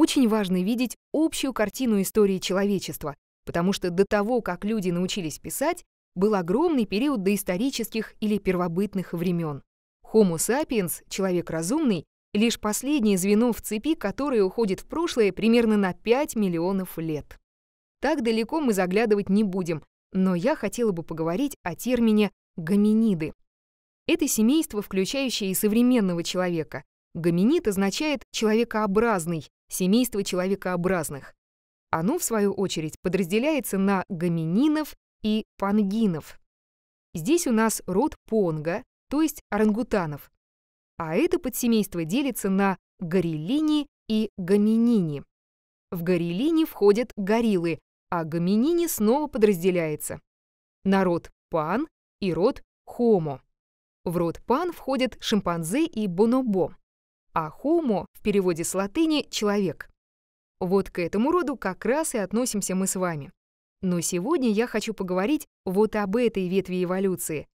Очень важно видеть общую картину истории человечества, потому что до того, как люди научились писать, был огромный период доисторических или первобытных времен. Homo sapiens, человек разумный, лишь последнее звено в цепи, которое уходит в прошлое примерно на 5 миллионов лет. Так далеко мы заглядывать не будем, но я хотела бы поговорить о термине «гоминиды». Это семейство, включающее и современного человека. Гоминид означает «человекообразный», семейство человекообразных. Оно, в свою очередь, подразделяется на гомининов и пангинов. Здесь у нас род понга, то есть орангутанов. А это подсемейство делится на гориллини и гоминини. В гориллини входят гориллы, а гоминини снова подразделяется на род пан и род хомо. В род пан входят шимпанзе и бонобо а «homo» в переводе с латыни «человек». Вот к этому роду как раз и относимся мы с вами. Но сегодня я хочу поговорить вот об этой ветви эволюции.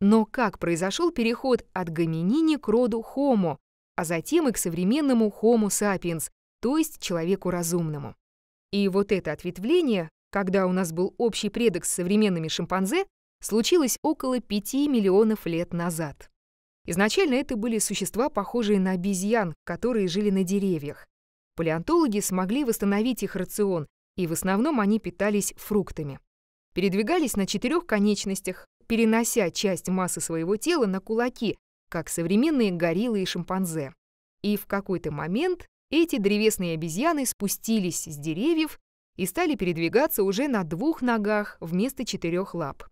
Но как произошел переход от гоминини к роду «homo», а затем и к современному «homo sapiens», то есть человеку разумному. И вот это ответвление, когда у нас был общий предок с современными шимпанзе, случилось около 5 миллионов лет назад. Изначально это были существа, похожие на обезьян, которые жили на деревьях. Палеонтологи смогли восстановить их рацион, и в основном они питались фруктами. Передвигались на четырех конечностях, перенося часть массы своего тела на кулаки, как современные гориллы и шимпанзе. И в какой-то момент эти древесные обезьяны спустились с деревьев и стали передвигаться уже на двух ногах вместо четырех лап.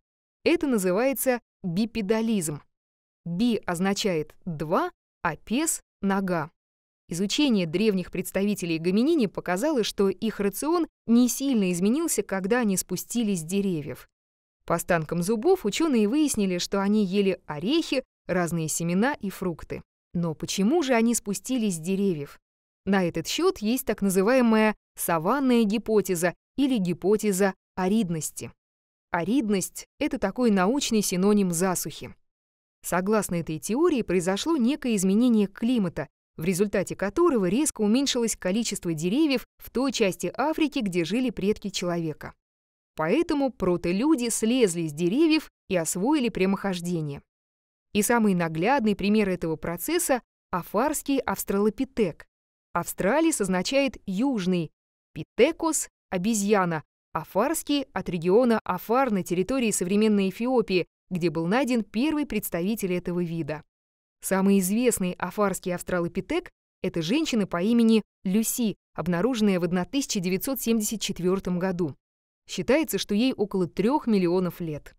Это называется бипедализм Би означает «два», а пес — «нога». Изучение древних представителей гоминини показало, что их рацион не сильно изменился, когда они спустились с деревьев. По останкам зубов ученые выяснили, что они ели орехи, разные семена и фрукты. Но почему же они спустились с деревьев? На этот счет есть так называемая саванная гипотеза или гипотеза аридности. Аридность — это такой научный синоним засухи. Согласно этой теории, произошло некое изменение климата, в результате которого резко уменьшилось количество деревьев в той части Африки, где жили предки человека. Поэтому протолюди слезли с деревьев и освоили прямохождение. И самый наглядный пример этого процесса – афарский австралопитек. Австралис означает «южный», питекос – обезьяна, афарский – от региона Афар на территории современной Эфиопии, где был найден первый представитель этого вида. Самый известный афарский австралопитек — это женщина по имени Люси, обнаруженная в 1974 году. Считается, что ей около трех миллионов лет.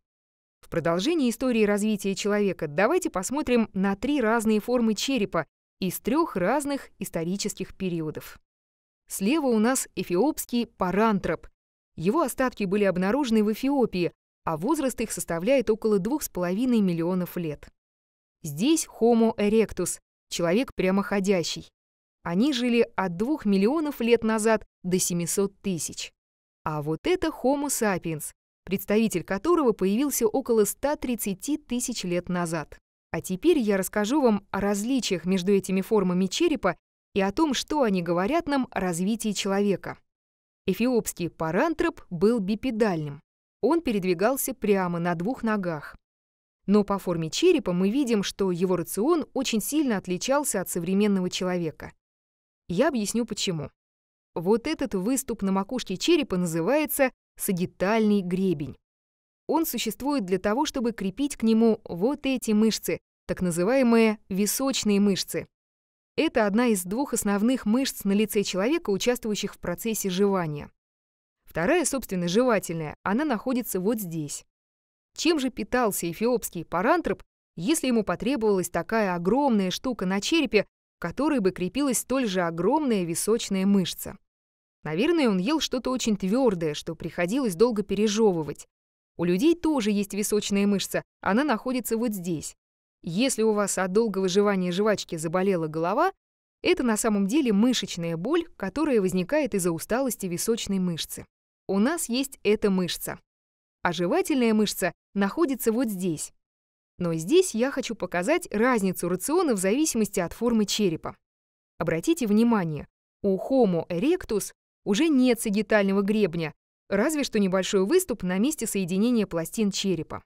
В продолжении истории развития человека давайте посмотрим на три разные формы черепа из трех разных исторических периодов. Слева у нас эфиопский парантроп. Его остатки были обнаружены в Эфиопии, а возраст их составляет около 2,5 миллионов лет. Здесь Homo erectus — человек прямоходящий. Они жили от 2 миллионов лет назад до 700 тысяч. А вот это Homo sapiens, представитель которого появился около 130 тысяч лет назад. А теперь я расскажу вам о различиях между этими формами черепа и о том, что они говорят нам о развитии человека. Эфиопский парантроп был бипедальным. Он передвигался прямо на двух ногах. Но по форме черепа мы видим, что его рацион очень сильно отличался от современного человека. Я объясню почему. Вот этот выступ на макушке черепа называется сагитальный гребень. Он существует для того, чтобы крепить к нему вот эти мышцы, так называемые височные мышцы. Это одна из двух основных мышц на лице человека, участвующих в процессе жевания. Вторая, собственно, жевательная, она находится вот здесь. Чем же питался эфиопский парантроп, если ему потребовалась такая огромная штука на черепе, в которой бы крепилась столь же огромная височная мышца? Наверное, он ел что-то очень твердое, что приходилось долго пережевывать. У людей тоже есть височная мышца, она находится вот здесь. Если у вас от долгого жевания жвачки заболела голова, это на самом деле мышечная боль, которая возникает из-за усталости височной мышцы у нас есть эта мышца. А жевательная мышца находится вот здесь. Но здесь я хочу показать разницу рациона в зависимости от формы черепа. Обратите внимание, у Homo erectus уже нет сагитального гребня, разве что небольшой выступ на месте соединения пластин черепа,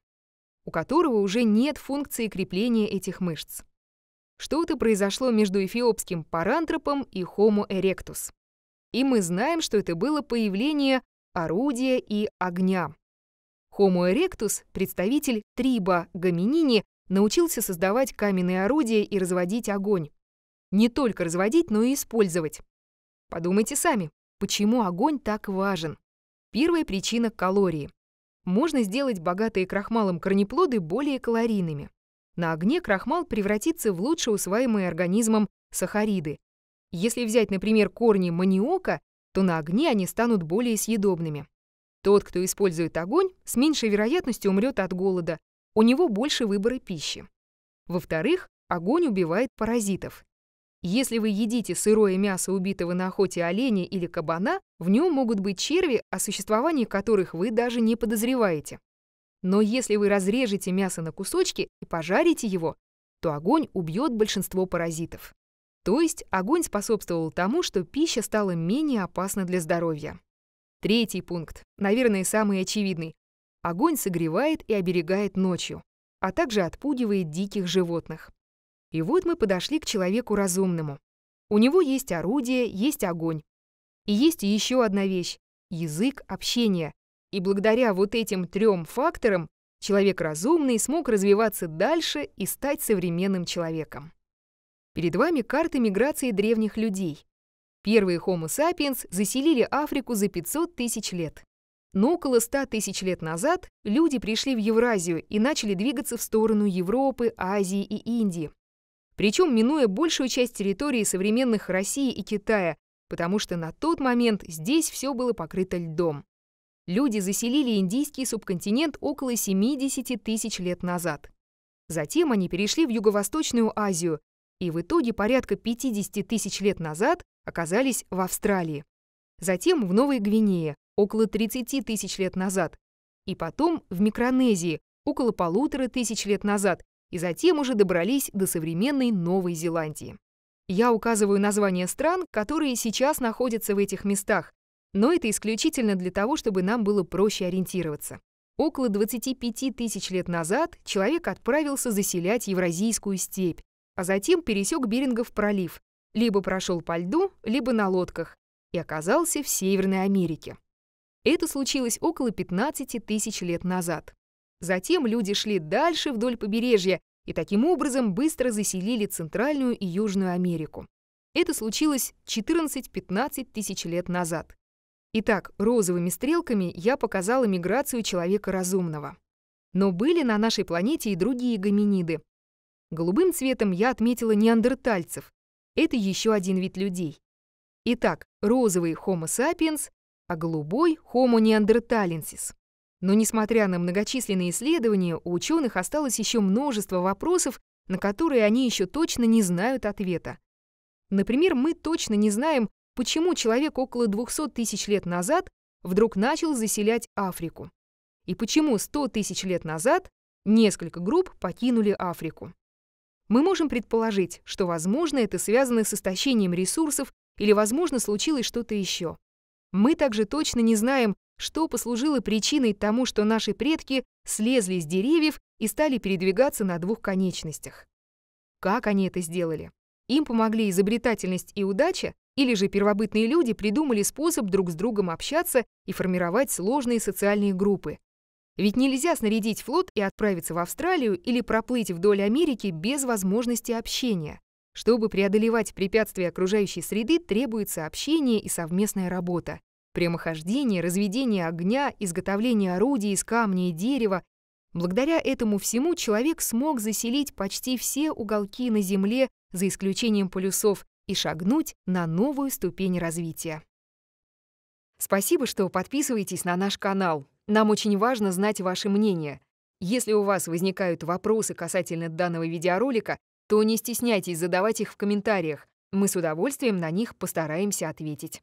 у которого уже нет функции крепления этих мышц. Что-то произошло между эфиопским парантропом и Homo erectus. И мы знаем, что это было появление орудия и огня. Homo erectus, представитель триба гоминини, научился создавать каменные орудия и разводить огонь. Не только разводить, но и использовать. Подумайте сами, почему огонь так важен? Первая причина – калории. Можно сделать богатые крахмалом корнеплоды более калорийными. На огне крахмал превратится в лучше усваиваемые организмом сахариды. Если взять, например, корни маниока то на огне они станут более съедобными. Тот, кто использует огонь, с меньшей вероятностью умрет от голода, у него больше выбора пищи. Во-вторых, огонь убивает паразитов. Если вы едите сырое мясо убитого на охоте оленя или кабана, в нем могут быть черви, о существовании которых вы даже не подозреваете. Но если вы разрежете мясо на кусочки и пожарите его, то огонь убьет большинство паразитов. То есть огонь способствовал тому, что пища стала менее опасна для здоровья. Третий пункт, наверное, самый очевидный. Огонь согревает и оберегает ночью, а также отпугивает диких животных. И вот мы подошли к человеку разумному. У него есть орудие, есть огонь. И есть еще одна вещь — язык общения. И благодаря вот этим трем факторам человек разумный смог развиваться дальше и стать современным человеком. Перед вами карты миграции древних людей. Первые Homo sapiens заселили Африку за 500 тысяч лет. Но около 100 тысяч лет назад люди пришли в Евразию и начали двигаться в сторону Европы, Азии и Индии. Причем минуя большую часть территории современных России и Китая, потому что на тот момент здесь все было покрыто льдом. Люди заселили индийский субконтинент около 70 тысяч лет назад. Затем они перешли в Юго-Восточную Азию, и в итоге порядка 50 тысяч лет назад оказались в Австралии. Затем в Новой Гвинее около 30 тысяч лет назад, и потом в Микронезии около полутора тысяч лет назад, и затем уже добрались до современной Новой Зеландии. Я указываю названия стран, которые сейчас находятся в этих местах, но это исключительно для того, чтобы нам было проще ориентироваться. Около 25 тысяч лет назад человек отправился заселять Евразийскую степь, а затем пересек Берингов пролив, либо прошел по льду, либо на лодках, и оказался в Северной Америке. Это случилось около 15 тысяч лет назад. Затем люди шли дальше вдоль побережья и таким образом быстро заселили Центральную и Южную Америку. Это случилось 14-15 тысяч лет назад. Итак, розовыми стрелками я показала миграцию человека разумного. Но были на нашей планете и другие гоминиды, Голубым цветом я отметила неандертальцев. Это еще один вид людей. Итак, розовый Homo sapiens, а голубой Homo neanderthalensis. Но несмотря на многочисленные исследования, у ученых осталось еще множество вопросов, на которые они еще точно не знают ответа. Например, мы точно не знаем, почему человек около 200 тысяч лет назад вдруг начал заселять Африку. И почему 100 тысяч лет назад несколько групп покинули Африку. Мы можем предположить, что, возможно, это связано с истощением ресурсов или, возможно, случилось что-то еще. Мы также точно не знаем, что послужило причиной тому, что наши предки слезли с деревьев и стали передвигаться на двух конечностях. Как они это сделали? Им помогли изобретательность и удача, или же первобытные люди придумали способ друг с другом общаться и формировать сложные социальные группы, ведь нельзя снарядить флот и отправиться в Австралию или проплыть вдоль Америки без возможности общения. Чтобы преодолевать препятствия окружающей среды, требуется общение и совместная работа. Прямохождение, разведение огня, изготовление орудий из камня и дерева. Благодаря этому всему человек смог заселить почти все уголки на Земле, за исключением полюсов, и шагнуть на новую ступень развития. Спасибо, что подписываетесь на наш канал. Нам очень важно знать ваше мнение. Если у вас возникают вопросы касательно данного видеоролика, то не стесняйтесь задавать их в комментариях. Мы с удовольствием на них постараемся ответить.